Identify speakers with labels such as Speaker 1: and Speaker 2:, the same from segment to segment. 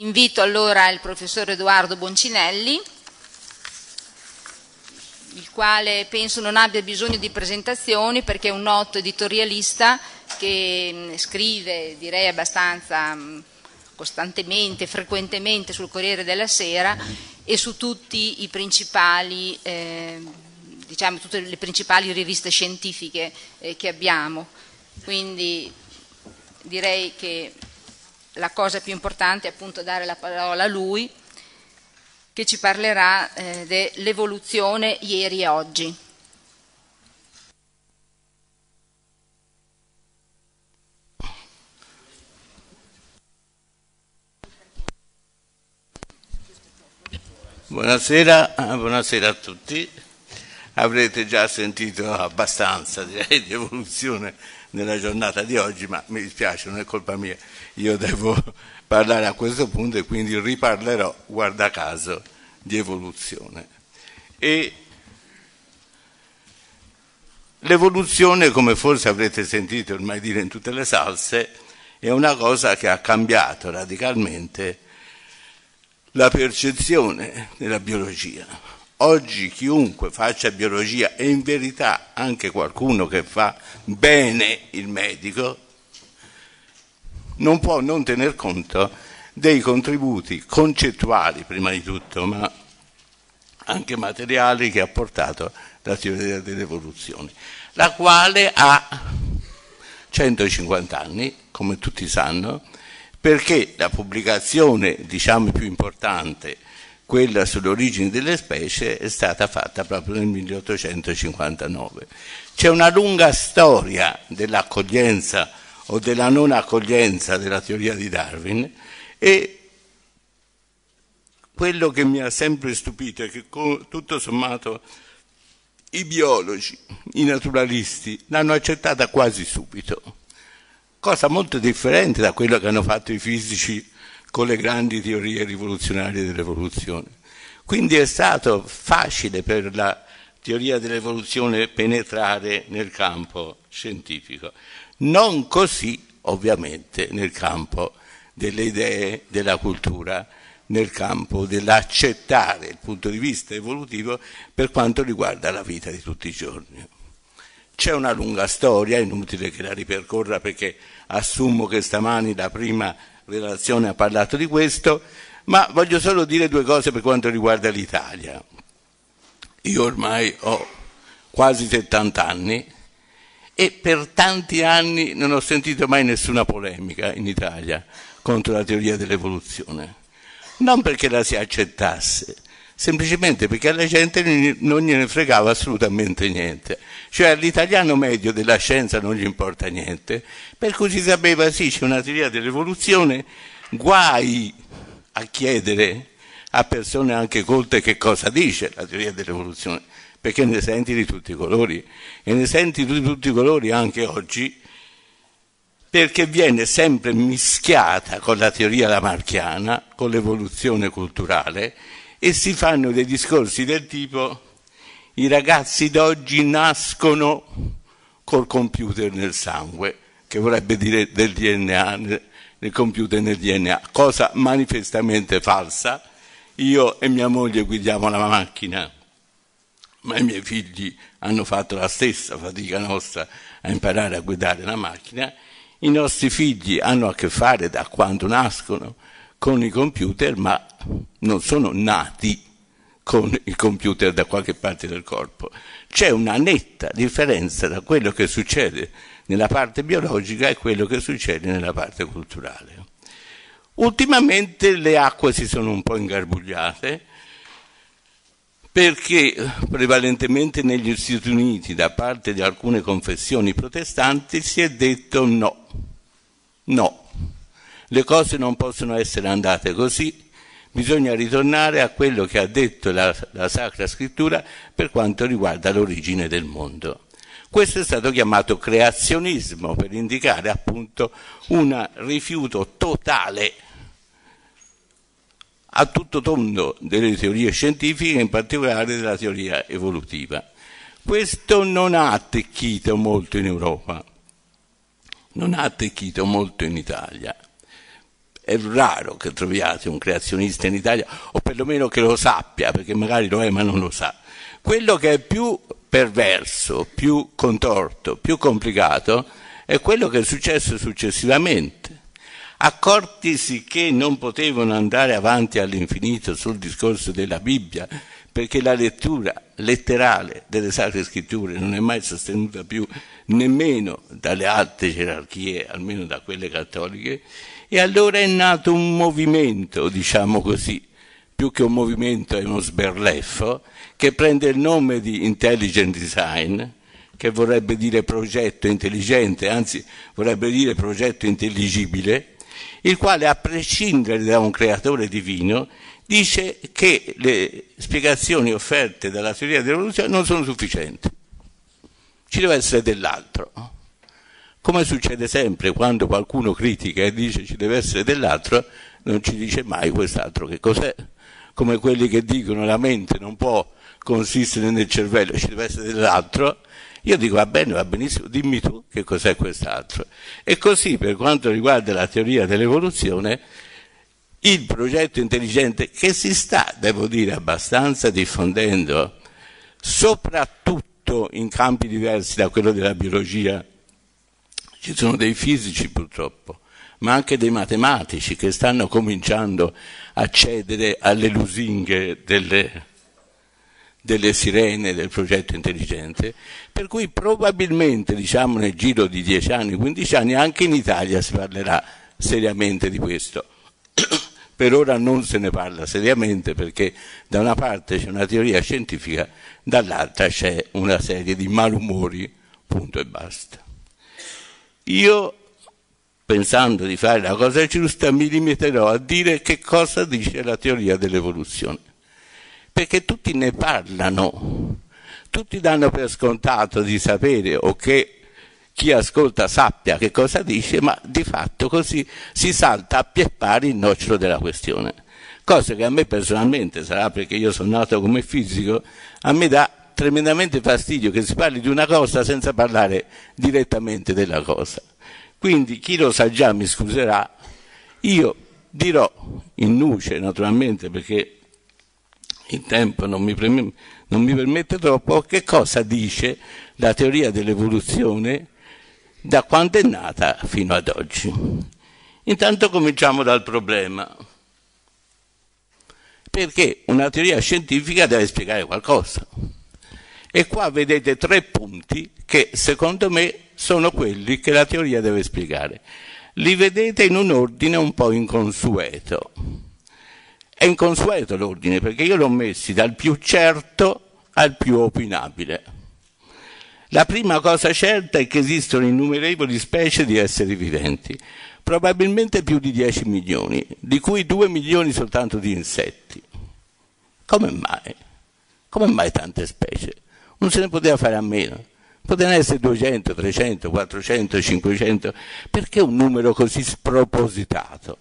Speaker 1: Invito allora il professor Edoardo Boncinelli, il quale penso non abbia bisogno di presentazioni perché è un noto editorialista che mm, scrive, direi abbastanza mm, costantemente, frequentemente sul Corriere della Sera e su tutti i principali, eh, diciamo, tutte le principali riviste scientifiche eh, che abbiamo. Quindi direi che la cosa più importante è appunto dare la parola a lui che ci parlerà eh, dell'evoluzione ieri e oggi. Buonasera, buonasera a tutti. Avrete già sentito abbastanza direi, di evoluzione nella giornata di oggi, ma mi dispiace, non è colpa mia, io devo parlare a questo punto e quindi riparlerò, guarda caso, di evoluzione. E l'evoluzione, come forse avrete sentito ormai dire in tutte le salse, è una cosa che ha cambiato radicalmente la percezione della biologia Oggi chiunque faccia biologia e in verità anche qualcuno che fa bene il medico non può non tener conto dei contributi concettuali prima di tutto, ma anche materiali che ha portato la teoria dell'evoluzione, la quale ha 150 anni, come tutti sanno, perché la pubblicazione diciamo più importante quella sulle origini delle specie è stata fatta proprio nel 1859. C'è una lunga storia dell'accoglienza o della non accoglienza della teoria di Darwin e quello che mi ha sempre stupito è che tutto sommato i biologi, i naturalisti l'hanno accettata quasi subito, cosa molto differente da quello che hanno fatto i fisici con le grandi teorie rivoluzionarie dell'evoluzione. Quindi è stato facile per la teoria dell'evoluzione penetrare nel campo scientifico, non così ovviamente nel campo delle idee, della cultura, nel campo dell'accettare il punto di vista evolutivo per quanto riguarda la vita di tutti i giorni. C'è una lunga storia, inutile che la ripercorra perché assumo che stamani la prima relazione ha parlato di questo, ma voglio solo dire due cose per quanto riguarda l'Italia. Io ormai ho quasi 70 anni e per tanti anni non ho sentito mai nessuna polemica in Italia contro la teoria dell'evoluzione. Non perché la si accettasse, semplicemente perché alla gente non gliene fregava assolutamente niente. Cioè all'italiano medio della scienza non gli importa niente, per cui si sapeva sì c'è una teoria dell'evoluzione, guai a chiedere a persone anche colte che cosa dice la teoria dell'evoluzione, perché ne senti di tutti i colori e ne senti di tutti i colori anche oggi perché viene sempre mischiata con la teoria lamarchiana, con l'evoluzione culturale e si fanno dei discorsi del tipo i ragazzi d'oggi nascono col computer nel sangue, che vorrebbe dire del DNA, nel computer nel DNA, cosa manifestamente falsa. Io e mia moglie guidiamo la macchina, ma i miei figli hanno fatto la stessa fatica nostra a imparare a guidare la macchina. I nostri figli hanno a che fare da quando nascono con i computer, ma non sono nati con il computer da qualche parte del corpo. C'è una netta differenza tra quello che succede nella parte biologica e quello che succede nella parte culturale. Ultimamente le acque si sono un po' ingarbugliate perché prevalentemente negli Stati Uniti da parte di alcune confessioni protestanti si è detto no, no, le cose non possono essere andate così, bisogna ritornare a quello che ha detto la, la Sacra Scrittura per quanto riguarda l'origine del mondo. Questo è stato chiamato creazionismo per indicare appunto un rifiuto totale a tutto tondo delle teorie scientifiche, in particolare della teoria evolutiva. Questo non ha attecchito molto in Europa, non ha attecchito molto in Italia è raro che troviate un creazionista in Italia, o perlomeno che lo sappia, perché magari lo è ma non lo sa. Quello che è più perverso, più contorto, più complicato, è quello che è successo successivamente. Accortisi che non potevano andare avanti all'infinito sul discorso della Bibbia, perché la lettura letterale delle Sacre Scritture non è mai sostenuta più nemmeno dalle alte gerarchie, almeno da quelle cattoliche, e allora è nato un movimento, diciamo così, più che un movimento è uno sberleffo, che prende il nome di intelligent design, che vorrebbe dire progetto intelligente, anzi vorrebbe dire progetto intelligibile, il quale a prescindere da un creatore divino dice che le spiegazioni offerte dalla teoria dell'evoluzione non sono sufficienti, ci deve essere dell'altro. Come succede sempre quando qualcuno critica e dice ci deve essere dell'altro, non ci dice mai quest'altro che cos'è. Come quelli che dicono la mente non può consistere nel cervello, ci deve essere dell'altro, io dico va bene, va benissimo, dimmi tu che cos'è quest'altro. E così per quanto riguarda la teoria dell'evoluzione, il progetto intelligente che si sta, devo dire, abbastanza diffondendo, soprattutto in campi diversi da quello della biologia ci sono dei fisici purtroppo, ma anche dei matematici che stanno cominciando a cedere alle lusinghe delle, delle sirene del progetto intelligente, per cui probabilmente diciamo, nel giro di 10 anni, 15 anni anche in Italia si parlerà seriamente di questo. per ora non se ne parla seriamente perché da una parte c'è una teoria scientifica, dall'altra c'è una serie di malumori, punto e basta. Io, pensando di fare la cosa giusta, mi limiterò a dire che cosa dice la teoria dell'evoluzione. Perché tutti ne parlano, tutti danno per scontato di sapere o che chi ascolta sappia che cosa dice, ma di fatto così si salta a pie pari il nocciolo della questione. Cosa che a me personalmente, sarà perché io sono nato come fisico, a me dà tremendamente fastidio che si parli di una cosa senza parlare direttamente della cosa. Quindi chi lo sa già mi scuserà, io dirò in nuce naturalmente perché il tempo non mi, preme, non mi permette troppo che cosa dice la teoria dell'evoluzione da quando è nata fino ad oggi. Intanto cominciamo dal problema perché una teoria scientifica deve spiegare qualcosa. E qua vedete tre punti che secondo me sono quelli che la teoria deve spiegare. Li vedete in un ordine un po' inconsueto. È inconsueto l'ordine perché io l'ho messi dal più certo al più opinabile. La prima cosa certa è che esistono innumerevoli specie di esseri viventi, probabilmente più di 10 milioni, di cui 2 milioni soltanto di insetti. Come mai? Come mai tante specie? non se ne poteva fare a meno. Potevano essere 200, 300, 400, 500, perché un numero così spropositato?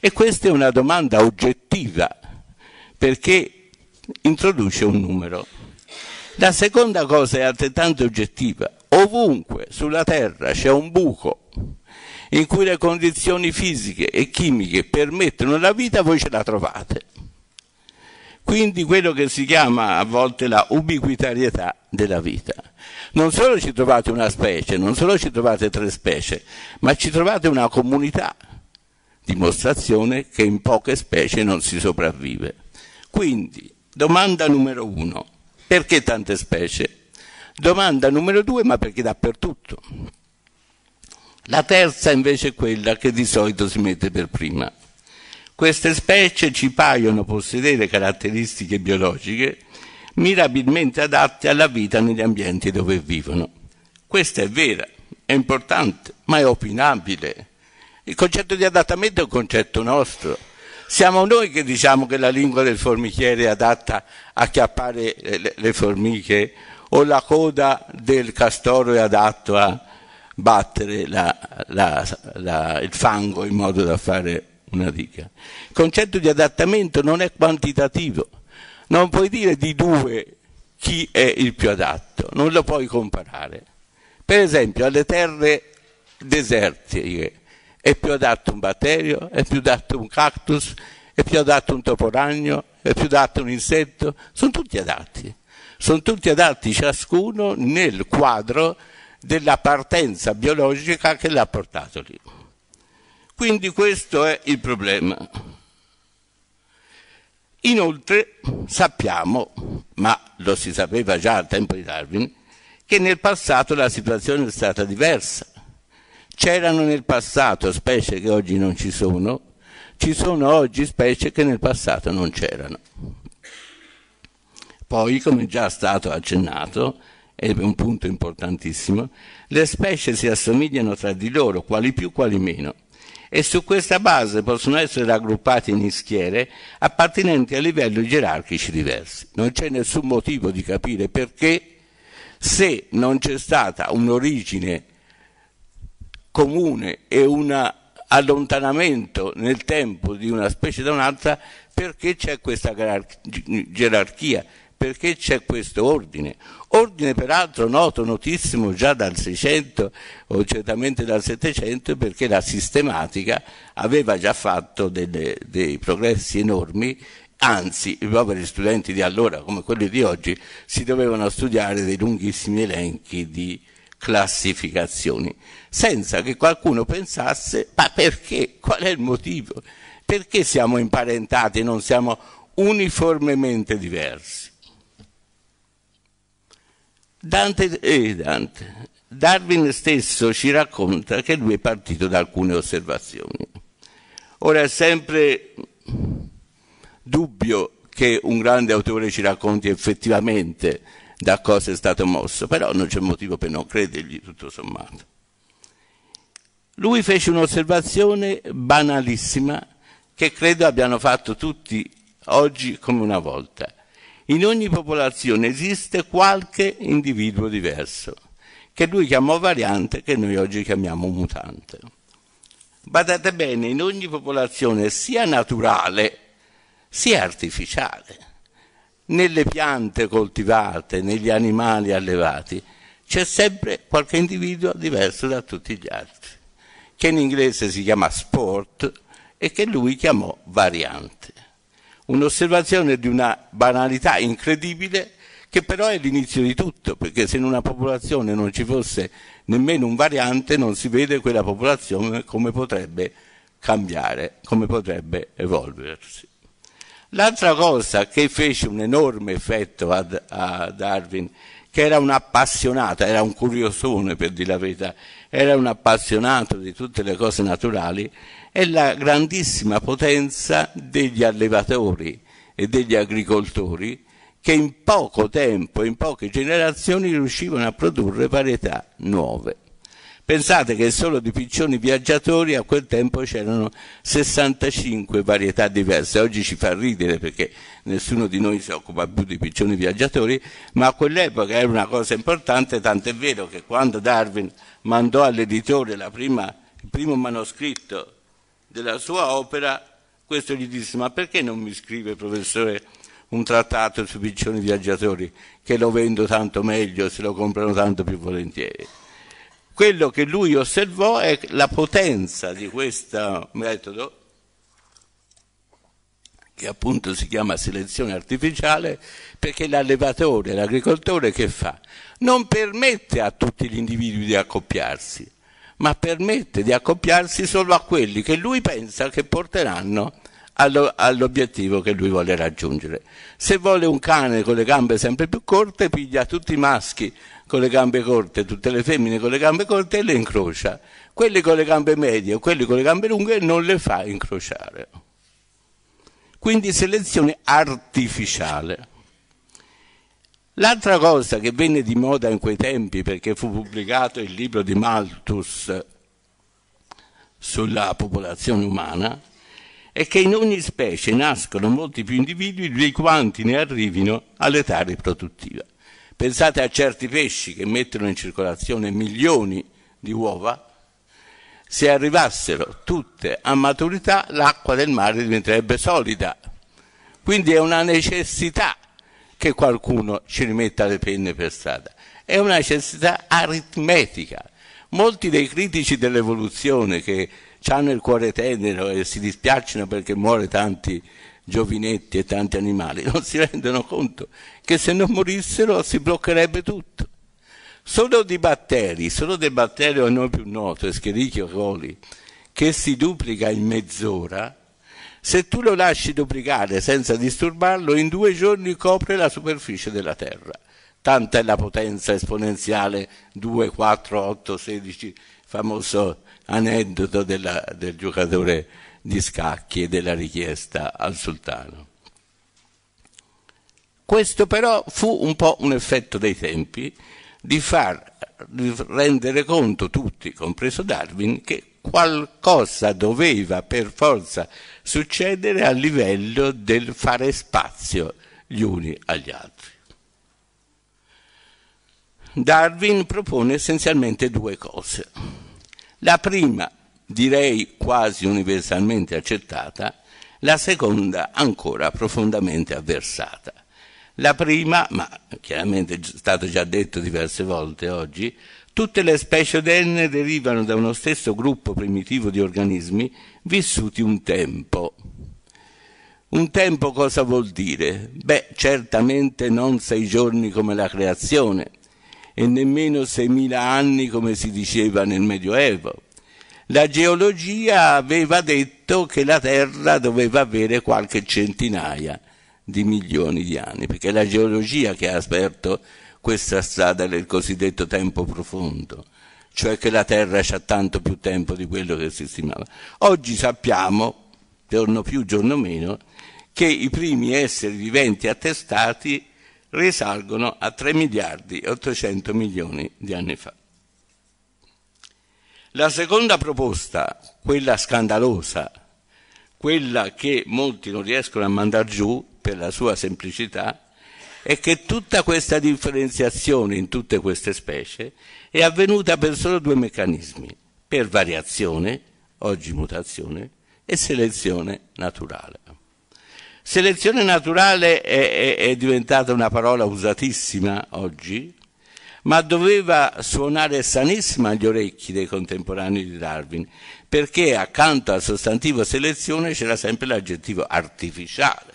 Speaker 1: E questa è una domanda oggettiva, perché introduce un numero. La seconda cosa è altrettanto oggettiva. Ovunque sulla Terra c'è un buco in cui le condizioni fisiche e chimiche permettono la vita, voi ce la trovate. Quindi quello che si chiama a volte la ubiquitarietà della vita. Non solo ci trovate una specie, non solo ci trovate tre specie, ma ci trovate una comunità, dimostrazione che in poche specie non si sopravvive. Quindi, domanda numero uno, perché tante specie? Domanda numero due, ma perché dappertutto? La terza invece è quella che di solito si mette per prima. Queste specie ci paiono possedere caratteristiche biologiche mirabilmente adatte alla vita negli ambienti dove vivono. Questa è vera, è importante, ma è opinabile. Il concetto di adattamento è un concetto nostro. Siamo noi che diciamo che la lingua del formichiere è adatta a chiappare eh, le, formiche o la coda del castoro è adatta a battere la, la, la, il fango in modo da fare una riga. Il concetto di adattamento non è quantitativo, non puoi dire di due chi è il più adatto, non lo puoi comparare. Per esempio, alle terre desertiche è più adatto un batterio, è più adatto un cactus, è più adatto un toporagno, è più adatto un insetto, sono tutti adatti. Sono tutti adatti ciascuno nel quadro della partenza biologica che l'ha portato lì. Quindi questo è il problema. Inoltre sappiamo, ma lo si sapeva già al tempo di Darwin, che nel passato la situazione è stata diversa. C'erano nel passato specie che oggi non ci sono, ci sono oggi specie che nel passato non c'erano. Poi, come già stato accennato, ed è un punto importantissimo, le specie si assomigliano tra di loro, quali più, quali meno e su questa base possono essere raggruppati in schiere appartenenti a livelli gerarchici diversi. Non c'è nessun motivo di capire perché se non c'è stata un'origine comune e un allontanamento nel tempo di una specie da un'altra, perché c'è questa gerarchia? perché c'è questo ordine. Ordine peraltro noto, notissimo già dal 600 o certamente dal 700 perché la sistematica aveva già fatto delle, dei progressi enormi anzi i poveri studenti di allora come quelli di oggi si dovevano studiare dei lunghissimi elenchi di classificazioni senza che qualcuno pensasse ma perché, qual è il motivo, perché siamo imparentati e non siamo uniformemente diversi. Dante, eh, Dante. Darwin stesso ci racconta che lui è partito da alcune osservazioni. Ora è sempre dubbio che un grande autore ci racconti effettivamente da cosa è stato mosso, però non c'è motivo per non credergli tutto sommato. Lui fece un'osservazione banalissima che credo abbiano fatto tutti oggi come una volta in ogni popolazione esiste qualche individuo diverso, che lui chiamò variante, che noi oggi chiamiamo mutante. Badate bene, in ogni popolazione sia naturale sia artificiale, nelle piante coltivate, negli animali allevati, c'è sempre qualche individuo diverso da tutti gli altri, che in inglese si chiama sport e che lui chiamò variante. Un'osservazione di una banalità incredibile che però è l'inizio di tutto, perché se in una popolazione non ci fosse nemmeno un variante non si vede quella popolazione come potrebbe cambiare, come potrebbe evolversi. L'altra cosa che fece un enorme effetto a, a Darwin, che era un appassionato, era un curiosone per dire la verità, era un appassionato di tutte le cose naturali, è la grandissima potenza degli allevatori e degli agricoltori che in poco tempo, in poche generazioni riuscivano a produrre varietà nuove. Pensate che solo di piccioni viaggiatori a quel tempo c'erano 65 varietà diverse. Oggi ci fa ridere perché nessuno di noi si occupa più di piccioni viaggiatori, ma a quell'epoca era una cosa importante, tant'è vero che quando Darwin mandò all'editore il primo manoscritto della sua opera, questo gli disse ma perché non mi scrive professore un trattato sui piccioni viaggiatori che lo vendo tanto meglio, se lo comprano tanto più volentieri. Quello che lui osservò è la potenza di questo metodo, che appunto si chiama selezione artificiale, perché l'allevatore, l'agricoltore che fa? Non permette a tutti gli individui di accoppiarsi ma permette di accoppiarsi solo a quelli che lui pensa che porteranno all'obiettivo che lui vuole raggiungere. Se vuole un cane con le gambe sempre più corte, piglia tutti i maschi con le gambe corte, tutte le femmine con le gambe corte e le incrocia. Quelli con le gambe medie o quelli con le gambe lunghe non le fa incrociare. Quindi selezione artificiale. L'altra cosa che venne di moda in quei tempi, perché fu pubblicato il libro di Malthus sulla popolazione umana, è che in ogni specie nascono molti più individui di quanti ne arrivino all'età riproduttiva. Pensate a certi pesci che mettono in circolazione milioni di uova, se arrivassero tutte a maturità l'acqua del mare diventerebbe solida. Quindi è una necessità che qualcuno ci rimetta le penne per strada. È una necessità aritmetica. Molti dei critici dell'evoluzione che hanno il cuore tenero e si dispiacciono perché muore tanti giovinetti e tanti animali, non si rendono conto che se non morissero si bloccherebbe tutto. Solo di batteri, solo del batterio a noi più noto, Escherichia coli, che si duplica in mezz'ora, se tu lo lasci duplicare senza disturbarlo, in due giorni copre la superficie della Terra. Tanta è la potenza esponenziale 2, 4, 8, 16, famoso aneddoto della, del giocatore di scacchi e della richiesta al sultano. Questo però fu un po' un effetto dei tempi di far di rendere conto tutti, compreso Darwin, che qualcosa doveva per forza succedere a livello del fare spazio gli uni agli altri. Darwin propone essenzialmente due cose. La prima, direi quasi universalmente accettata, la seconda ancora profondamente avversata. La prima, ma chiaramente è stato già detto diverse volte oggi, Tutte le specie denne derivano da uno stesso gruppo primitivo di organismi vissuti un tempo. Un tempo cosa vuol dire? Beh, certamente non sei giorni come la creazione e nemmeno seimila anni come si diceva nel Medioevo. La geologia aveva detto che la Terra doveva avere qualche centinaia di milioni di anni, perché la geologia che ha aperto questa strada del cosiddetto tempo profondo, cioè che la Terra ha tanto più tempo di quello che si stimava. Oggi sappiamo, giorno più, giorno meno, che i primi esseri viventi attestati risalgono a 3 miliardi e 800 milioni di anni fa. La seconda proposta, quella scandalosa, quella che molti non riescono a mandare giù per la sua semplicità, è che tutta questa differenziazione in tutte queste specie è avvenuta per solo due meccanismi, per variazione, oggi mutazione, e selezione naturale. Selezione naturale è, è, è diventata una parola usatissima oggi, ma doveva suonare sanissima agli orecchi dei contemporanei di Darwin, perché accanto al sostantivo selezione c'era sempre l'aggettivo artificiale.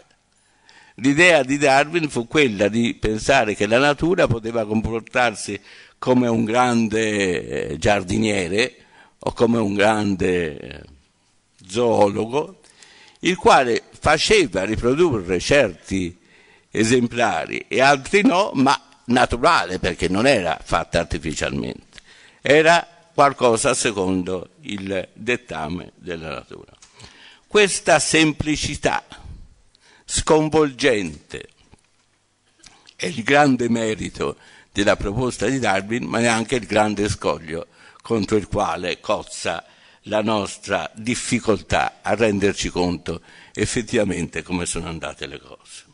Speaker 1: L'idea di Darwin fu quella di pensare che la natura poteva comportarsi come un grande eh, giardiniere o come un grande eh, zoologo, il quale faceva riprodurre certi esemplari e altri no, ma naturale perché non era fatta artificialmente, era qualcosa secondo il dettame della natura. Questa semplicità sconvolgente. È il grande merito della proposta di Darwin, ma è anche il grande scoglio contro il quale cozza la nostra difficoltà a renderci conto effettivamente come sono andate le cose.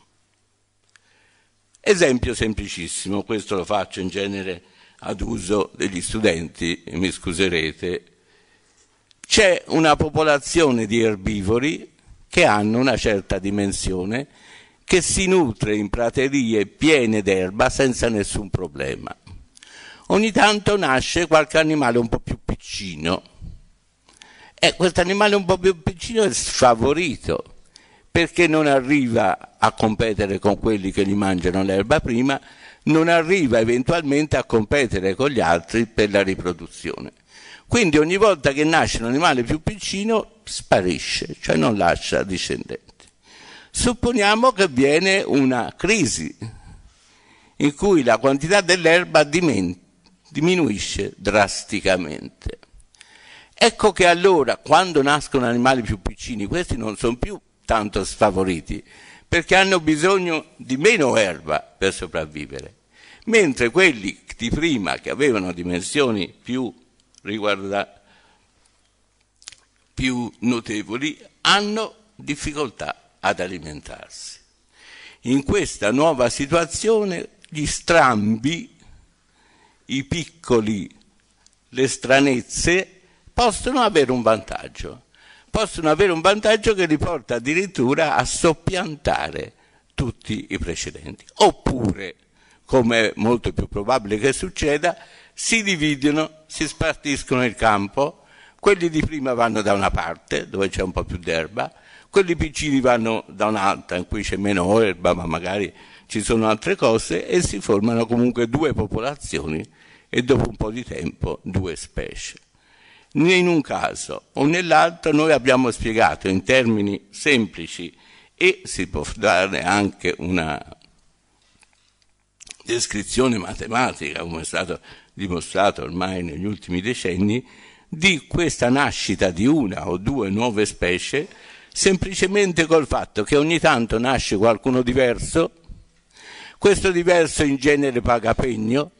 Speaker 1: Esempio semplicissimo, questo lo faccio in genere ad uso degli studenti, mi scuserete. C'è una popolazione di erbivori che hanno una certa dimensione, che si nutre in praterie piene d'erba senza nessun problema. Ogni tanto nasce qualche animale un po' più piccino e eh, questo animale un po' più piccino è sfavorito perché non arriva a competere con quelli che gli mangiano l'erba prima, non arriva eventualmente a competere con gli altri per la riproduzione. Quindi ogni volta che nasce un animale più piccino sparisce, cioè non lascia discendenti. Supponiamo che avviene una crisi in cui la quantità dell'erba diminuisce drasticamente. Ecco che allora, quando nascono animali più piccini, questi non sono più tanto sfavoriti, perché hanno bisogno di meno erba per sopravvivere, mentre quelli di prima, che avevano dimensioni più riguardanti, più notevoli hanno difficoltà ad alimentarsi. In questa nuova situazione gli strambi, i piccoli, le stranezze possono avere un vantaggio, possono avere un vantaggio che li porta addirittura a soppiantare tutti i precedenti. Oppure, come è molto più probabile che succeda, si dividono, si spartiscono il campo, quelli di prima vanno da una parte, dove c'è un po' più d'erba, quelli piccini vanno da un'altra, in cui c'è meno erba, ma magari ci sono altre cose, e si formano comunque due popolazioni e dopo un po' di tempo due specie. Né in un caso o nell'altro noi abbiamo spiegato in termini semplici e si può dare anche una descrizione matematica, come è stato dimostrato ormai negli ultimi decenni, di questa nascita di una o due nuove specie semplicemente col fatto che ogni tanto nasce qualcuno diverso, questo diverso in genere paga pegno,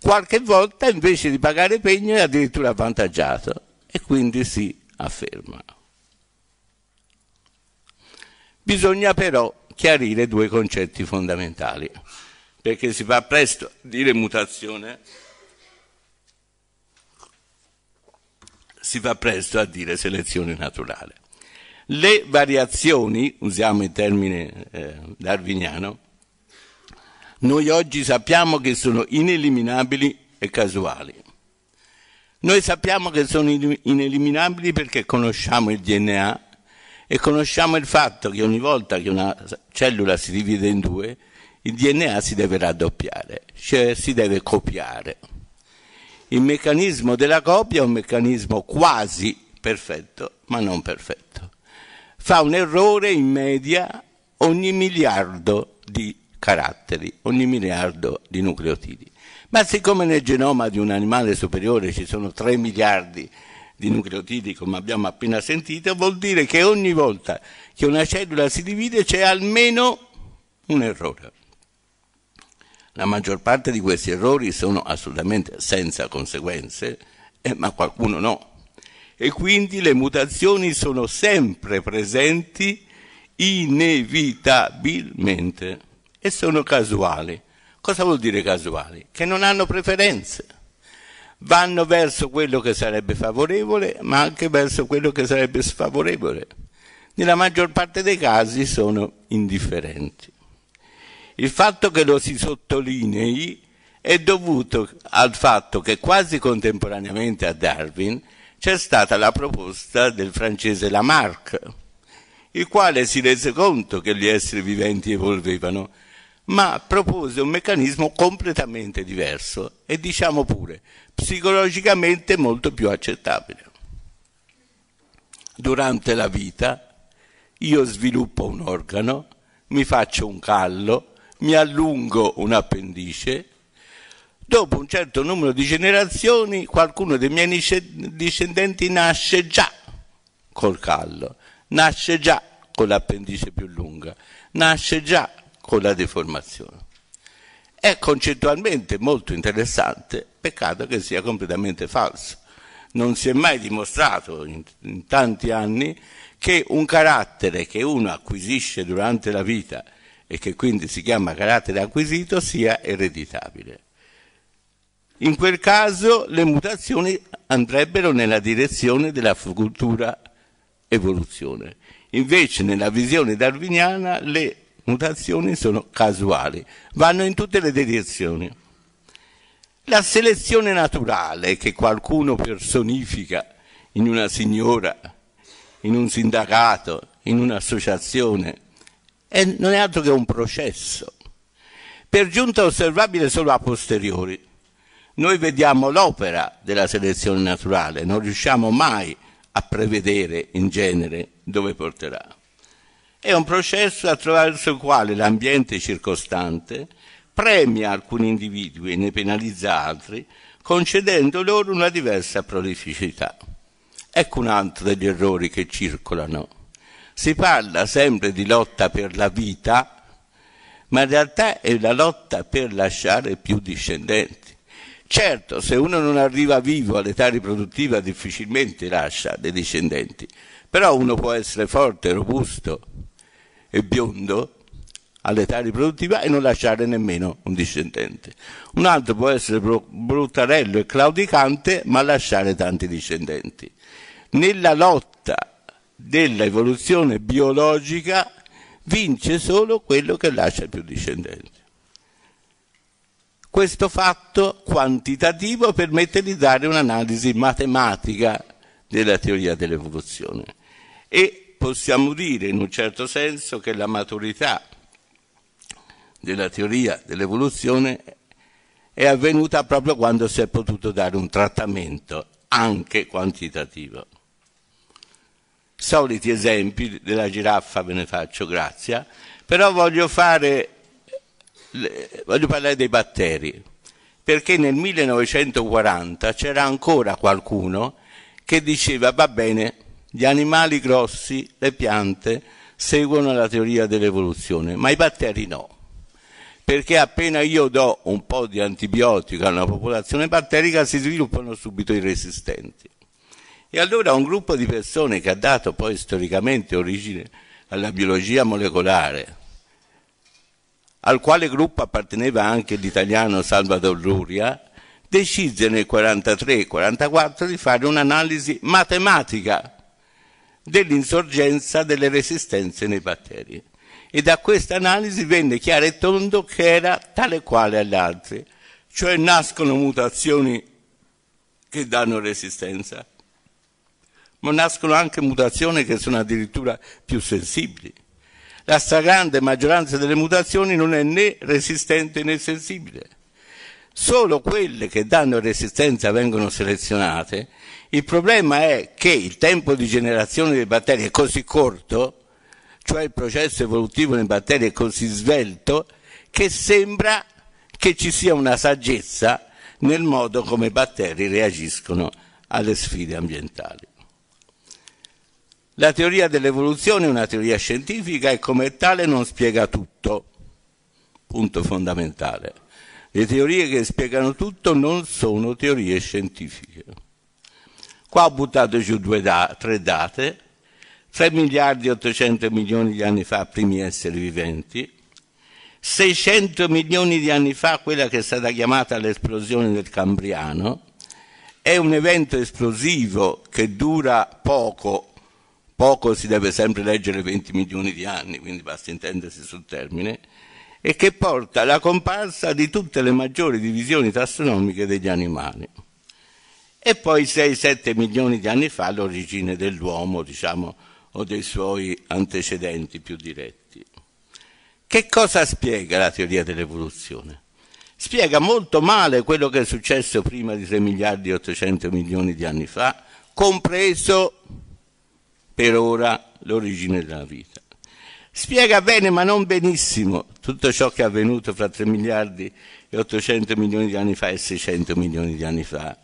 Speaker 1: qualche volta invece di pagare pegno è addirittura avvantaggiato e quindi si afferma. Bisogna però chiarire due concetti fondamentali, perché si fa presto a dire mutazione si fa presto a dire selezione naturale. Le variazioni, usiamo il termine eh, darwiniano, noi oggi sappiamo che sono ineliminabili e casuali. Noi sappiamo che sono ineliminabili perché conosciamo il DNA e conosciamo il fatto che ogni volta che una cellula si divide in due, il DNA si deve raddoppiare, cioè si deve copiare il meccanismo della coppia è un meccanismo quasi perfetto, ma non perfetto. Fa un errore in media ogni miliardo di caratteri, ogni miliardo di nucleotidi. Ma siccome nel genoma di un animale superiore ci sono 3 miliardi di nucleotidi, come abbiamo appena sentito, vuol dire che ogni volta che una cellula si divide c'è almeno un errore. La maggior parte di questi errori sono assolutamente senza conseguenze, eh, ma qualcuno no. E quindi le mutazioni sono sempre presenti inevitabilmente e sono casuali. Cosa vuol dire casuali? Che non hanno preferenze. Vanno verso quello che sarebbe favorevole, ma anche verso quello che sarebbe sfavorevole. Nella maggior parte dei casi sono indifferenti. Il fatto che lo si sottolinei è dovuto al fatto che quasi contemporaneamente a Darwin c'è stata la proposta del francese Lamarck, il quale si rese conto che gli esseri viventi evolvevano, ma propose un meccanismo completamente diverso e diciamo pure psicologicamente molto più accettabile. Durante la vita io sviluppo un organo, mi faccio un callo, mi allungo un appendice, dopo un certo numero di generazioni qualcuno dei miei discendenti nasce già col callo, nasce già con l'appendice più lunga, nasce già con la deformazione. È concettualmente molto interessante, peccato che sia completamente falso. Non si è mai dimostrato in, in tanti anni che un carattere che uno acquisisce durante la vita e che quindi si chiama carattere acquisito sia ereditabile. In quel caso le mutazioni andrebbero nella direzione della futura evoluzione. Invece nella visione darwiniana le mutazioni sono casuali, vanno in tutte le direzioni. La selezione naturale che qualcuno personifica in una signora, in un sindacato, in un'associazione, è, non è altro che un processo, per giunta osservabile solo a posteriori. Noi vediamo l'opera della selezione naturale, non riusciamo mai a prevedere in genere dove porterà. È un processo attraverso il quale l'ambiente circostante premia alcuni individui e ne penalizza altri, concedendo loro una diversa prolificità. Ecco un altro degli errori che circolano si parla sempre di lotta per la vita, ma in realtà è la lotta per lasciare più discendenti. Certo, se uno non arriva vivo all'età riproduttiva difficilmente lascia dei discendenti, però uno può essere forte, robusto e biondo all'età riproduttiva e non lasciare nemmeno un discendente. Un altro può essere bruttarello e claudicante, ma lasciare tanti discendenti. Nella lotta dell'evoluzione biologica vince solo quello che lascia più discendenti. Questo fatto quantitativo permette di dare un'analisi matematica della teoria dell'evoluzione e possiamo dire in un certo senso che la maturità della teoria dell'evoluzione è avvenuta proprio quando si è potuto dare un trattamento anche quantitativo soliti esempi della giraffa ve ne faccio grazia, però voglio, fare, voglio parlare dei batteri, perché nel 1940 c'era ancora qualcuno che diceva va bene, gli animali grossi, le piante seguono la teoria dell'evoluzione, ma i batteri no. Perché appena io do un po' di antibiotico a una popolazione batterica si sviluppano subito i resistenti. E allora un gruppo di persone che ha dato poi storicamente origine alla biologia molecolare, al quale gruppo apparteneva anche l'italiano Salvador Luria, decise nel 1943-44 di fare un'analisi matematica dell'insorgenza delle resistenze nei batteri. E da questa analisi venne chiaro e tondo che era tale quale agli altri, cioè nascono mutazioni che danno resistenza ma nascono anche mutazioni che sono addirittura più sensibili. La stragrande maggioranza delle mutazioni non è né resistente né sensibile. Solo quelle che danno resistenza vengono selezionate. Il problema è che il tempo di generazione dei batteri è così corto, cioè il processo evolutivo nei batteri è così svelto, che sembra che ci sia una saggezza nel modo come i batteri reagiscono alle sfide ambientali. La teoria dell'evoluzione è una teoria scientifica e come tale non spiega tutto. Punto fondamentale. Le teorie che spiegano tutto non sono teorie scientifiche. Qua ho buttato giù da tre date, 3 miliardi e 800 milioni di anni fa primi esseri viventi, 600 milioni di anni fa quella che è stata chiamata l'esplosione del Cambriano, è un evento esplosivo che dura poco poco si deve sempre leggere 20 milioni di anni, quindi basta intendersi sul termine, e che porta alla comparsa di tutte le maggiori divisioni tassonomiche degli animali. E poi 6-7 milioni di anni fa l'origine dell'uomo, diciamo, o dei suoi antecedenti più diretti. Che cosa spiega la teoria dell'evoluzione? Spiega molto male quello che è successo prima di 3 miliardi e 800 milioni di anni fa, compreso per ora l'origine della vita. Spiega bene, ma non benissimo, tutto ciò che è avvenuto fra 3 miliardi e 800 milioni di anni fa e 600 milioni di anni fa.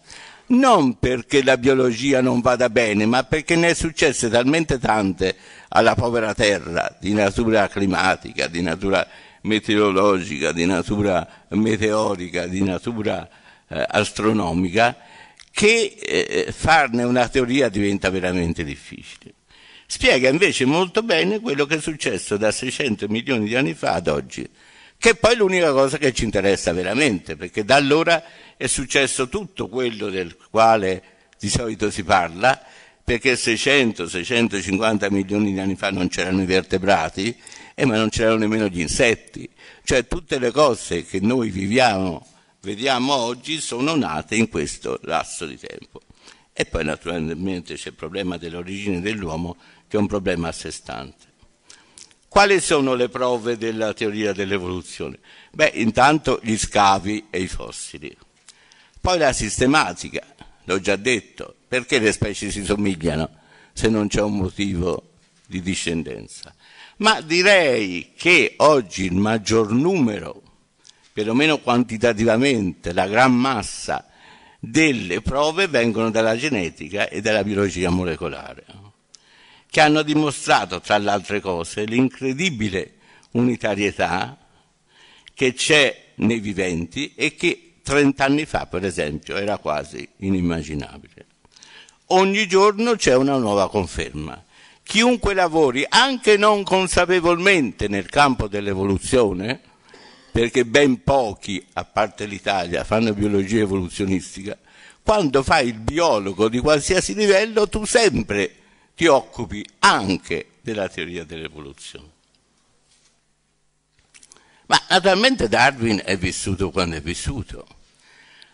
Speaker 1: Non perché la biologia non vada bene, ma perché ne è successe talmente tante alla povera Terra, di natura climatica, di natura meteorologica, di natura meteorica, di natura eh, astronomica, che eh, farne una teoria diventa veramente difficile spiega invece molto bene quello che è successo da 600 milioni di anni fa ad oggi, che è poi l'unica cosa che ci interessa veramente, perché da allora è successo tutto quello del quale di solito si parla, perché 600-650 milioni di anni fa non c'erano i vertebrati, eh, ma non c'erano nemmeno gli insetti, cioè tutte le cose che noi viviamo, vediamo oggi sono nate in questo lasso di tempo. E poi naturalmente c'è il problema dell'origine dell'uomo che è un problema a sé stante. Quali sono le prove della teoria dell'evoluzione? Beh, intanto gli scavi e i fossili. Poi la sistematica, l'ho già detto, perché le specie si somigliano se non c'è un motivo di discendenza? Ma direi che oggi il maggior numero, perlomeno quantitativamente, la gran massa delle prove vengono dalla genetica e dalla biologia molecolare che hanno dimostrato, tra le altre cose, l'incredibile unitarietà che c'è nei viventi e che 30 anni fa, per esempio, era quasi inimmaginabile. Ogni giorno c'è una nuova conferma. Chiunque lavori, anche non consapevolmente, nel campo dell'evoluzione, perché ben pochi, a parte l'Italia, fanno biologia evoluzionistica, quando fai il biologo di qualsiasi livello tu sempre ti occupi anche della teoria dell'evoluzione. Ma naturalmente Darwin è vissuto quando è vissuto.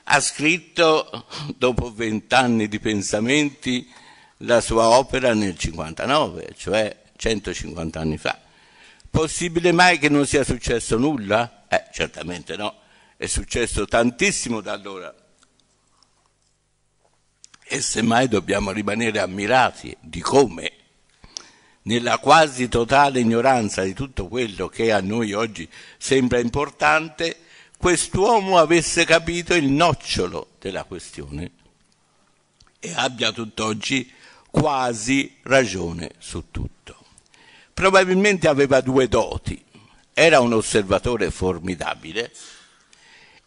Speaker 1: Ha scritto, dopo vent'anni di pensamenti, la sua opera nel 59, cioè 150 anni fa. Possibile mai che non sia successo nulla? Eh, certamente no. È successo tantissimo da allora, e semmai dobbiamo rimanere ammirati di come, nella quasi totale ignoranza di tutto quello che a noi oggi sembra importante, quest'uomo avesse capito il nocciolo della questione e abbia tutt'oggi quasi ragione su tutto. Probabilmente aveva due doti, era un osservatore formidabile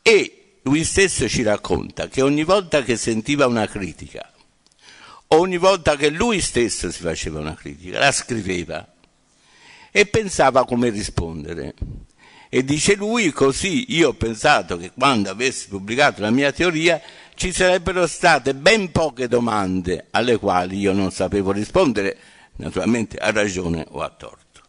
Speaker 1: e lui stesso ci racconta che ogni volta che sentiva una critica, ogni volta che lui stesso si faceva una critica, la scriveva e pensava come rispondere. E dice lui così, io ho pensato che quando avessi pubblicato la mia teoria ci sarebbero state ben poche domande alle quali io non sapevo rispondere, naturalmente a ragione o a torto.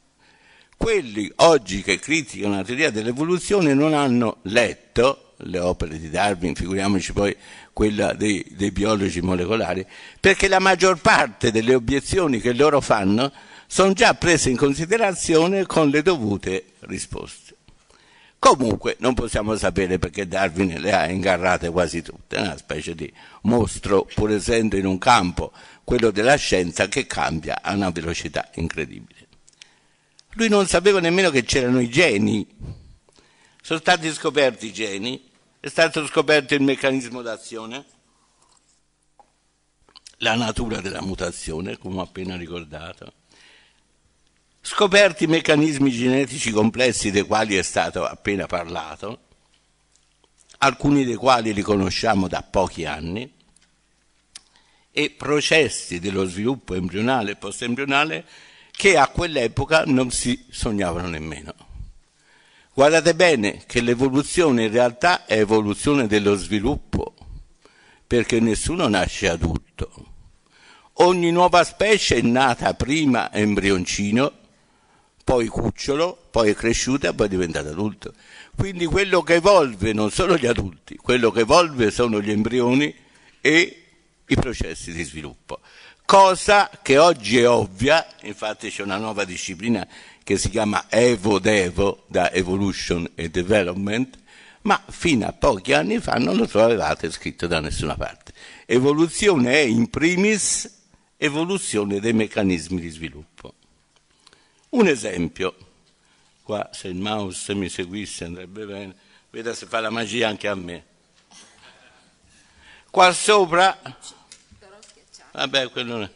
Speaker 1: Quelli oggi che criticano la teoria dell'evoluzione non hanno letto le opere di Darwin, figuriamoci poi quella dei, dei biologi molecolari, perché la maggior parte delle obiezioni che loro fanno sono già prese in considerazione con le dovute risposte. Comunque non possiamo sapere perché Darwin le ha ingarrate quasi tutte, è una specie di mostro pur essendo in un campo, quello della scienza, che cambia a una velocità incredibile. Lui non sapeva nemmeno che c'erano i geni, sono stati scoperti i geni, è stato scoperto il meccanismo d'azione, la natura della mutazione, come ho appena ricordato, scoperti i meccanismi genetici complessi dei quali è stato appena parlato, alcuni dei quali li conosciamo da pochi anni, e processi dello sviluppo embrionale e post-embrionale che a quell'epoca non si sognavano nemmeno. Guardate bene che l'evoluzione in realtà è evoluzione dello sviluppo, perché nessuno nasce adulto. Ogni nuova specie è nata prima embrioncino, poi cucciolo, poi è cresciuta e poi è diventata adulto. Quindi quello che evolve non sono gli adulti, quello che evolve sono gli embrioni e i processi di sviluppo cosa che oggi è ovvia, infatti c'è una nuova disciplina che si chiama Evo-Devo da Evolution e Development, ma fino a pochi anni fa non lo trovavate scritto da nessuna parte. Evoluzione è in primis evoluzione dei meccanismi di sviluppo. Un esempio, qua se il mouse mi seguisse andrebbe bene, veda se fa la magia anche a me. Qua sopra Vabbè, quello no.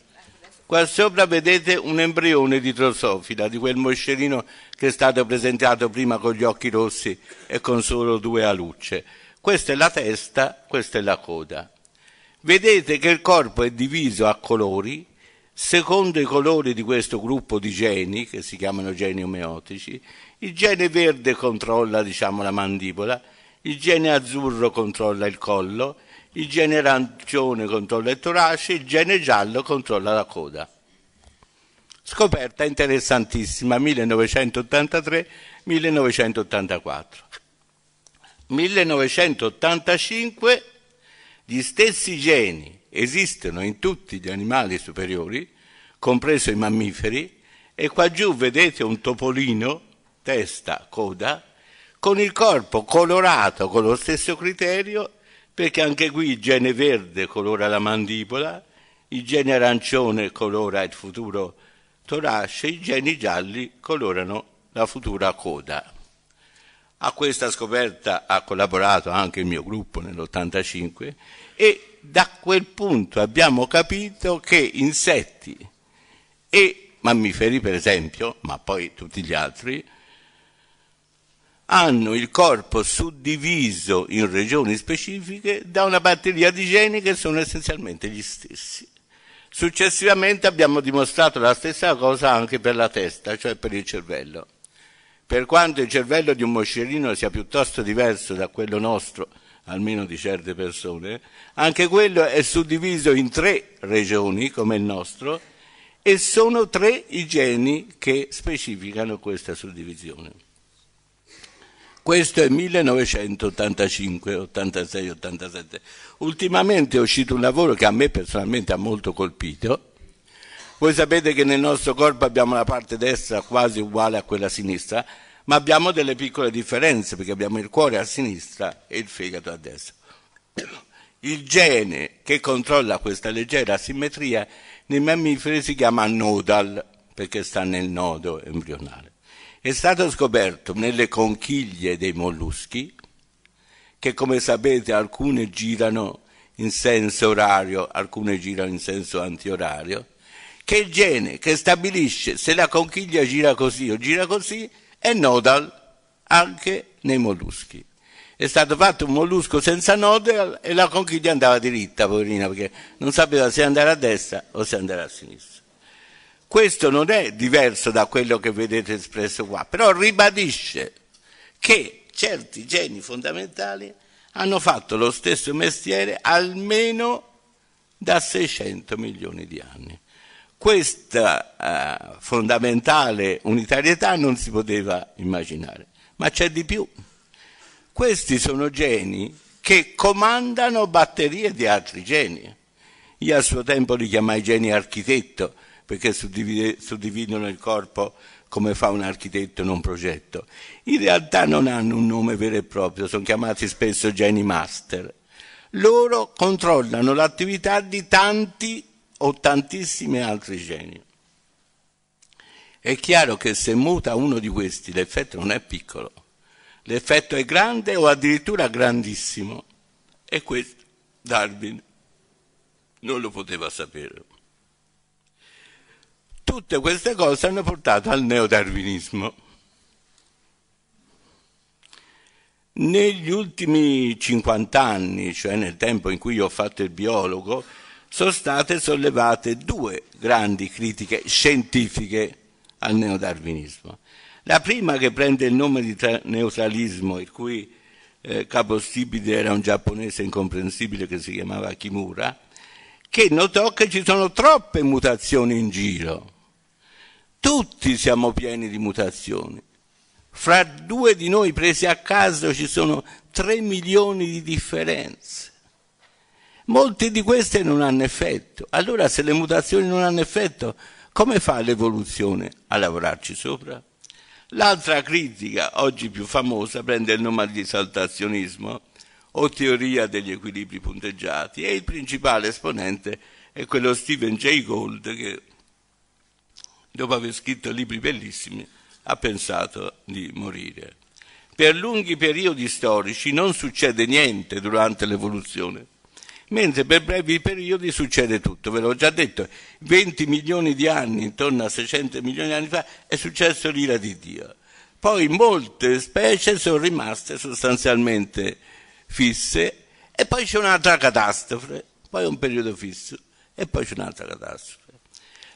Speaker 1: Qua sopra vedete un embrione di drosofila, di quel moscerino che è stato presentato prima con gli occhi rossi e con solo due alucce. Questa è la testa, questa è la coda. Vedete che il corpo è diviso a colori, secondo i colori di questo gruppo di geni, che si chiamano geni omeotici, il gene verde controlla diciamo, la mandibola, il gene azzurro controlla il collo, il gene arancione controlla il torace, il gene giallo controlla la coda. Scoperta interessantissima 1983-1984. 1985 gli stessi geni esistono in tutti gli animali superiori, compreso i mammiferi, e qua giù vedete un topolino, testa, coda, con il corpo colorato con lo stesso criterio perché anche qui il gene verde colora la mandibola, il gene arancione colora il futuro torace, i geni gialli colorano la futura coda. A questa scoperta ha collaborato anche il mio gruppo nell'85 e da quel punto abbiamo capito che insetti e mammiferi per esempio, ma poi tutti gli altri, hanno il corpo suddiviso in regioni specifiche da una batteria di geni che sono essenzialmente gli stessi. Successivamente abbiamo dimostrato la stessa cosa anche per la testa, cioè per il cervello. Per quanto il cervello di un moscerino sia piuttosto diverso da quello nostro, almeno di certe persone, anche quello è suddiviso in tre regioni, come il nostro, e sono tre i geni che specificano questa suddivisione. Questo è 1985, 86, 87. Ultimamente è uscito un lavoro che a me personalmente ha molto colpito. Voi sapete che nel nostro corpo abbiamo la parte destra quasi uguale a quella sinistra, ma abbiamo delle piccole differenze perché abbiamo il cuore a sinistra e il fegato a destra. Il gene che controlla questa leggera simmetria nei mammiferi si chiama nodal perché sta nel nodo embrionale. È stato scoperto nelle conchiglie dei molluschi, che come sapete alcune girano in senso orario, alcune girano in senso antiorario, che il gene che stabilisce se la conchiglia gira così o gira così è nodal anche nei molluschi. È stato fatto un mollusco senza nodal e la conchiglia andava diritta, poverina, perché non sapeva se andare a destra o se andare a sinistra. Questo non è diverso da quello che vedete espresso qua, però ribadisce che certi geni fondamentali hanno fatto lo stesso mestiere almeno da 600 milioni di anni. Questa eh, fondamentale unitarietà non si poteva immaginare, ma c'è di più. Questi sono geni che comandano batterie di altri geni. Io a suo tempo li chiamai geni architetto, perché suddividono il corpo come fa un architetto in un progetto. In realtà non hanno un nome vero e proprio, sono chiamati spesso geni master. Loro controllano l'attività di tanti o tantissimi altri geni. È chiaro che se muta uno di questi l'effetto non è piccolo, l'effetto è grande o addirittura grandissimo. E questo Darwin non lo poteva sapere. Tutte queste cose hanno portato al neodarwinismo. Negli ultimi 50 anni, cioè nel tempo in cui io ho fatto il biologo, sono state sollevate due grandi critiche scientifiche al neodarwinismo. La prima che prende il nome di neutralismo, il cui eh, capostipite era un giapponese incomprensibile che si chiamava Kimura, che notò che ci sono troppe mutazioni in giro tutti siamo pieni di mutazioni. Fra due di noi presi a caso ci sono 3 milioni di differenze. Molte di queste non hanno effetto. Allora se le mutazioni non hanno effetto, come fa l'evoluzione a lavorarci sopra? L'altra critica, oggi più famosa, prende il nome di saltazionismo o teoria degli equilibri punteggiati e il principale esponente è quello Stephen Jay Gould che dopo aver scritto libri bellissimi, ha pensato di morire. Per lunghi periodi storici non succede niente durante l'evoluzione, mentre per brevi periodi succede tutto. Ve l'ho già detto, 20 milioni di anni, intorno a 600 milioni di anni fa, è successo l'ira di Dio. Poi molte specie sono rimaste sostanzialmente fisse e poi c'è un'altra catastrofe, poi un periodo fisso e poi c'è un'altra catastrofe.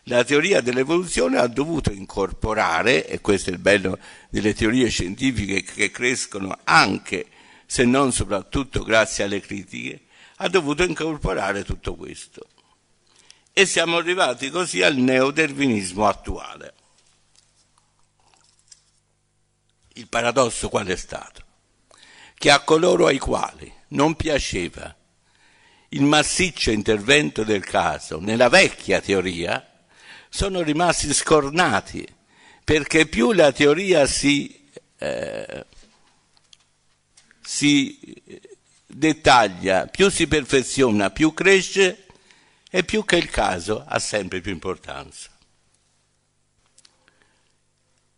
Speaker 1: La teoria dell'evoluzione ha dovuto incorporare, e questo è il bello delle teorie scientifiche che crescono anche, se non soprattutto grazie alle critiche, ha dovuto incorporare tutto questo. E siamo arrivati così al neodarwinismo attuale. Il paradosso qual è stato? Che a coloro ai quali non piaceva il massiccio intervento del caso nella vecchia teoria, sono rimasti scornati, perché più la teoria si, eh, si dettaglia, più si perfeziona, più cresce e più che il caso ha sempre più importanza.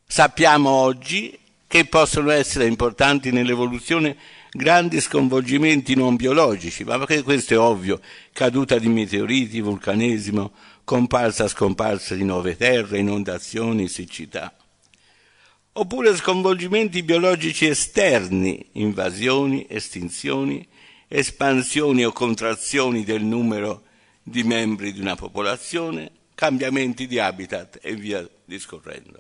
Speaker 1: Sappiamo oggi che possono essere importanti nell'evoluzione grandi sconvolgimenti non biologici, ma perché questo è ovvio, caduta di meteoriti, vulcanesimo, comparsa scomparsa di nuove terre, inondazioni, siccità. Oppure sconvolgimenti biologici esterni, invasioni, estinzioni, espansioni o contrazioni del numero di membri di una popolazione, cambiamenti di habitat e via discorrendo.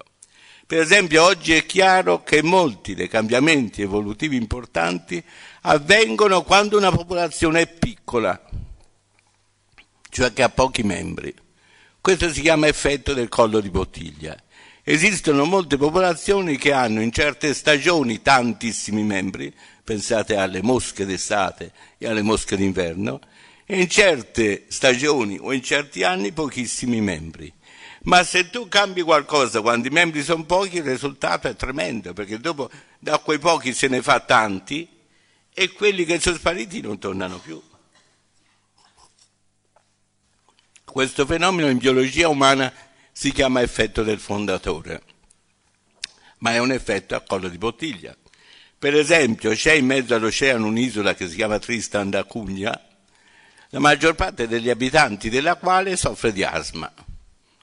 Speaker 1: Per esempio oggi è chiaro che molti dei cambiamenti evolutivi importanti avvengono quando una popolazione è piccola, cioè che ha pochi membri. Questo si chiama effetto del collo di bottiglia. Esistono molte popolazioni che hanno in certe stagioni tantissimi membri, pensate alle mosche d'estate e alle mosche d'inverno, e in certe stagioni o in certi anni pochissimi membri. Ma se tu cambi qualcosa quando i membri sono pochi, il risultato è tremendo, perché dopo da quei pochi se ne fa tanti e quelli che sono spariti non tornano più. Questo fenomeno in biologia umana si chiama effetto del fondatore, ma è un effetto a collo di bottiglia. Per esempio, c'è in mezzo all'oceano un'isola che si chiama Tristan da Cugna, la maggior parte degli abitanti della quale soffre di asma.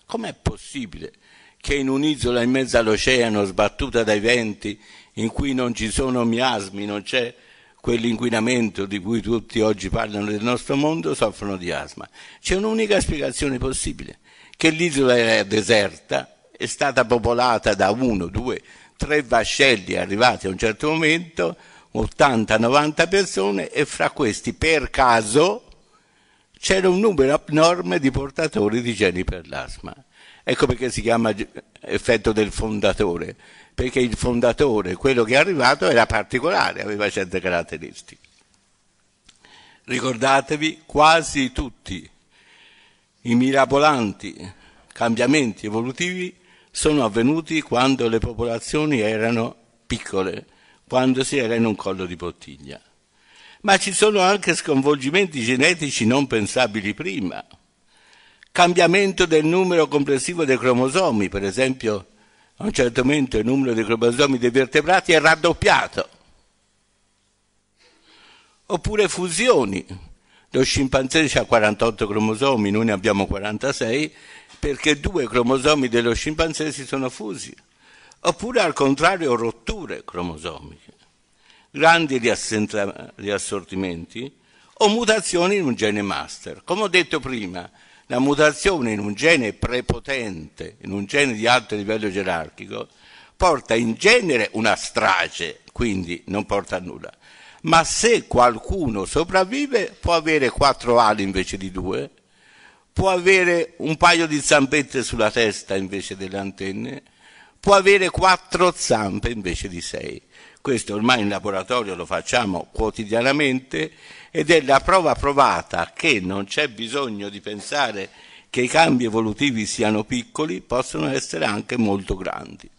Speaker 1: Com'è possibile che in un'isola in mezzo all'oceano, sbattuta dai venti, in cui non ci sono miasmi, non c'è quell'inquinamento di cui tutti oggi parlano del nostro mondo soffrono di asma. C'è un'unica spiegazione possibile, che l'isola è deserta, è stata popolata da uno, due, tre vascelli arrivati a un certo momento, 80-90 persone e fra questi per caso c'era un numero abnorme di portatori di geni per l'asma. Ecco perché si chiama effetto del fondatore perché il fondatore, quello che è arrivato, era particolare, aveva certe caratteristiche. Ricordatevi quasi tutti i mirabolanti cambiamenti evolutivi sono avvenuti quando le popolazioni erano piccole, quando si era in un collo di bottiglia. Ma ci sono anche sconvolgimenti genetici non pensabili prima. Cambiamento del numero complessivo dei cromosomi, per esempio a ah, un certo momento il numero dei cromosomi dei vertebrati è raddoppiato. Oppure fusioni. Lo scimpanzé ha 48 cromosomi, noi ne abbiamo 46, perché due cromosomi dello scimpanzé si sono fusi. Oppure al contrario rotture cromosomiche, grandi riassortimenti o mutazioni in un gene master. Come ho detto prima, la mutazione in un gene prepotente, in un gene di alto livello gerarchico, porta in genere una strage, quindi non porta a nulla. Ma se qualcuno sopravvive può avere quattro ali invece di due, può avere un paio di zampette sulla testa invece delle antenne, può avere quattro zampe invece di sei. Questo ormai in laboratorio lo facciamo quotidianamente ed è la prova provata che non c'è bisogno di pensare che i cambi evolutivi siano piccoli, possono essere anche molto grandi.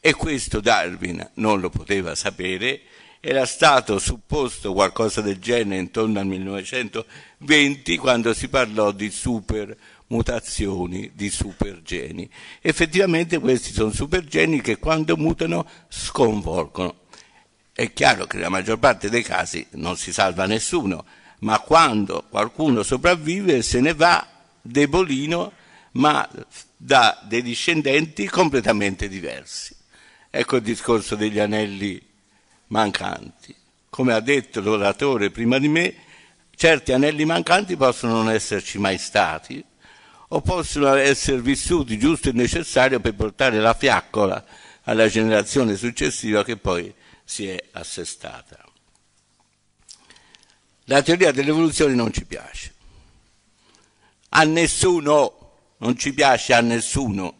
Speaker 1: E questo Darwin non lo poteva sapere, era stato supposto qualcosa del genere intorno al 1920 quando si parlò di super mutazioni di supergeni. Effettivamente questi sono supergeni che quando mutano sconvolgono è chiaro che nella maggior parte dei casi non si salva nessuno, ma quando qualcuno sopravvive se ne va debolino, ma da dei discendenti completamente diversi. Ecco il discorso degli anelli mancanti. Come ha detto l'oratore prima di me, certi anelli mancanti possono non esserci mai stati o possono essere vissuti giusto e necessario per portare la fiaccola alla generazione successiva che poi si è assestata. La teoria dell'evoluzione non ci piace. A nessuno, non ci piace a nessuno.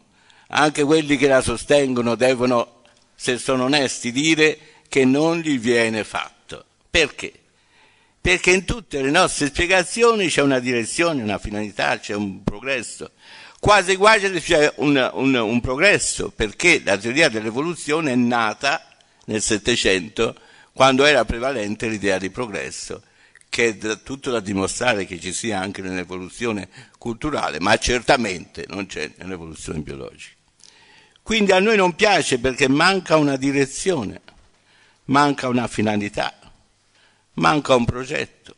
Speaker 1: Anche quelli che la sostengono devono, se sono onesti, dire che non gli viene fatto. Perché? Perché in tutte le nostre spiegazioni c'è una direzione, una finalità, c'è un progresso. Quasi quasi c'è un, un, un progresso, perché la teoria dell'evoluzione è nata nel Settecento, quando era prevalente l'idea di progresso, che è tutto da dimostrare che ci sia anche nell'evoluzione culturale, ma certamente non c'è nell'evoluzione biologica. Quindi a noi non piace perché manca una direzione, manca una finalità, manca un progetto.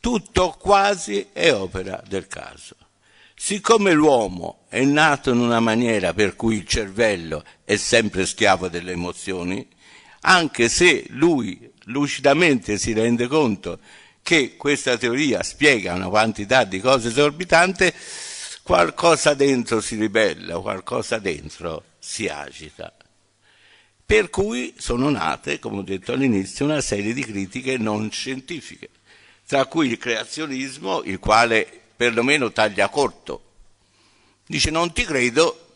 Speaker 1: Tutto quasi è opera del caso. Siccome l'uomo è nato in una maniera per cui il cervello è sempre schiavo delle emozioni, anche se lui lucidamente si rende conto che questa teoria spiega una quantità di cose esorbitante, qualcosa dentro si ribella, qualcosa dentro si agita. Per cui sono nate, come ho detto all'inizio, una serie di critiche non scientifiche, tra cui il creazionismo, il quale perlomeno taglia corto. Dice non ti credo,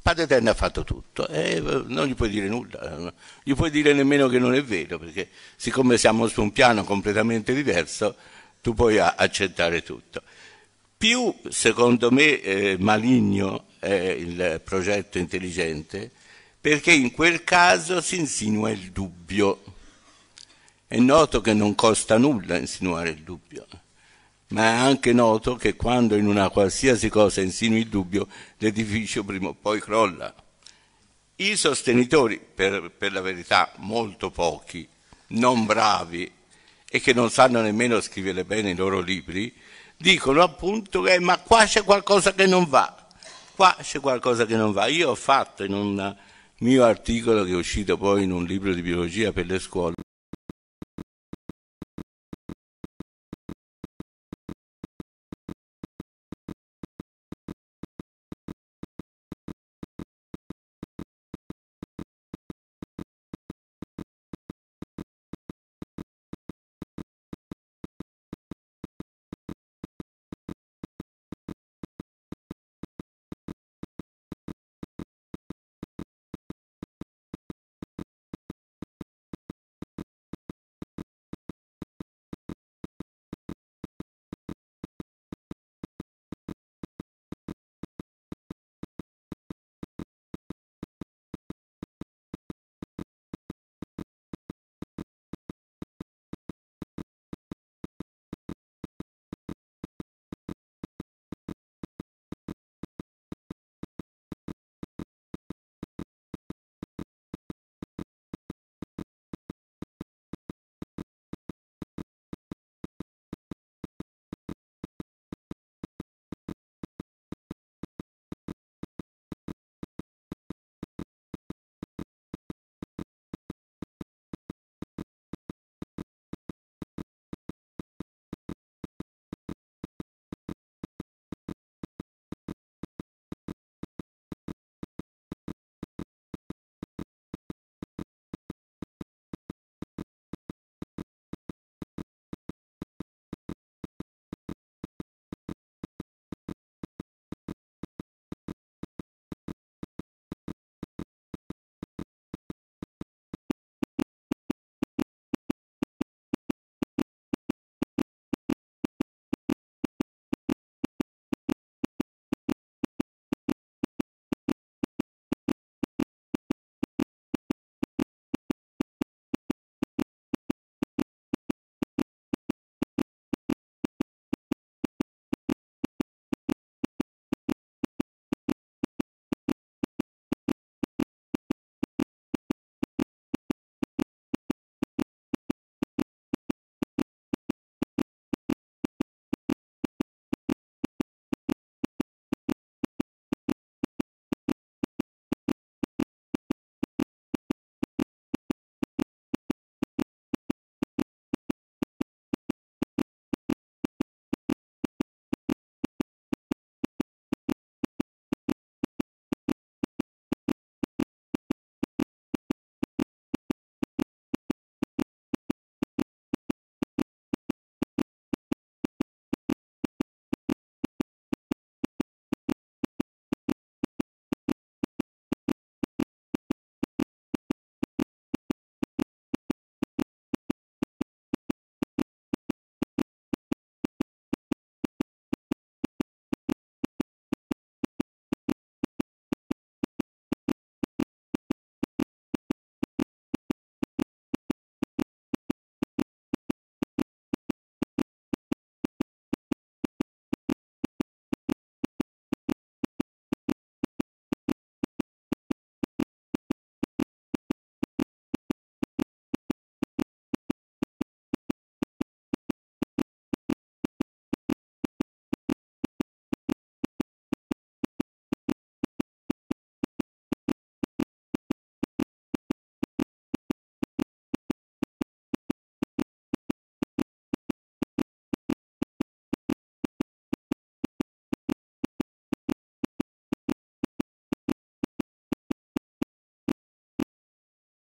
Speaker 1: Padre Eterno ha fatto tutto, eh, non gli puoi dire nulla, non eh, gli puoi dire nemmeno che non è vero, perché siccome siamo su un piano completamente diverso, tu puoi accettare tutto. Più, secondo me, eh, maligno è il progetto intelligente, perché in quel caso si insinua il dubbio. È noto che non costa nulla insinuare il dubbio ma è anche noto che quando in una qualsiasi cosa insinui il dubbio, l'edificio prima o poi crolla. I sostenitori, per, per, la verità molto pochi, non bravi e che non sanno nemmeno scrivere bene i loro libri, dicono appunto che ma qua c'è qualcosa che non va, qua c'è qualcosa che non va. Io ho fatto in un mio articolo che è uscito poi in un libro di biologia per le scuole,